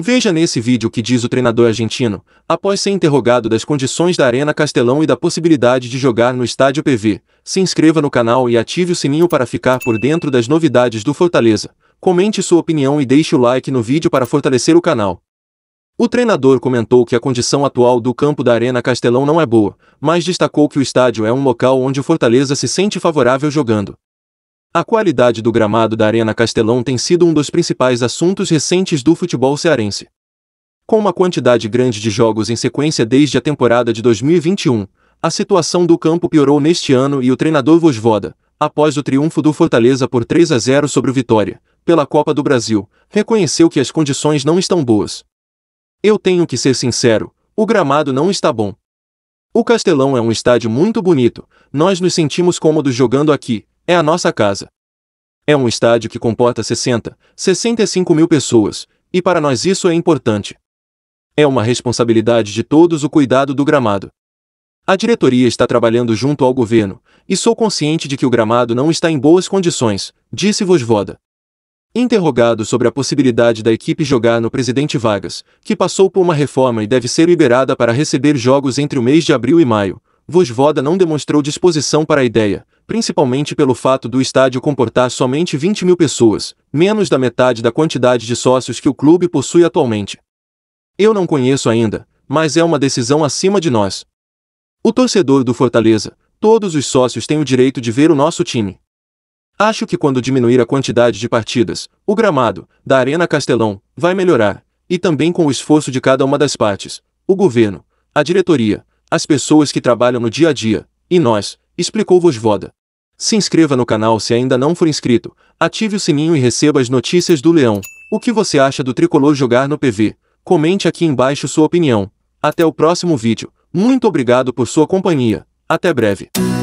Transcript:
Veja nesse vídeo o que diz o treinador argentino, após ser interrogado das condições da Arena Castelão e da possibilidade de jogar no estádio PV. Se inscreva no canal e ative o sininho para ficar por dentro das novidades do Fortaleza. Comente sua opinião e deixe o like no vídeo para fortalecer o canal. O treinador comentou que a condição atual do campo da Arena Castelão não é boa, mas destacou que o estádio é um local onde o Fortaleza se sente favorável jogando. A qualidade do gramado da Arena Castelão tem sido um dos principais assuntos recentes do futebol cearense. Com uma quantidade grande de jogos em sequência desde a temporada de 2021, a situação do campo piorou neste ano e o treinador Vosvoda, após o triunfo do Fortaleza por 3 a 0 sobre o Vitória, pela Copa do Brasil, reconheceu que as condições não estão boas. Eu tenho que ser sincero, o gramado não está bom. O Castelão é um estádio muito bonito, nós nos sentimos cômodos jogando aqui, é a nossa casa. É um estádio que comporta 60, 65 mil pessoas, e para nós isso é importante. É uma responsabilidade de todos o cuidado do gramado. A diretoria está trabalhando junto ao governo, e sou consciente de que o gramado não está em boas condições, disse Vosvoda. Interrogado sobre a possibilidade da equipe jogar no presidente Vargas, que passou por uma reforma e deve ser liberada para receber jogos entre o mês de abril e maio, Vosvoda não demonstrou disposição para a ideia, principalmente pelo fato do estádio comportar somente 20 mil pessoas, menos da metade da quantidade de sócios que o clube possui atualmente. Eu não conheço ainda, mas é uma decisão acima de nós. O torcedor do Fortaleza, todos os sócios têm o direito de ver o nosso time. Acho que quando diminuir a quantidade de partidas, o gramado, da Arena Castelão, vai melhorar, e também com o esforço de cada uma das partes, o governo, a diretoria, as pessoas que trabalham no dia a dia, e nós, explicou Vosvoda. Se inscreva no canal se ainda não for inscrito, ative o sininho e receba as notícias do Leão. O que você acha do Tricolor jogar no PV? Comente aqui embaixo sua opinião. Até o próximo vídeo. Muito obrigado por sua companhia. Até breve.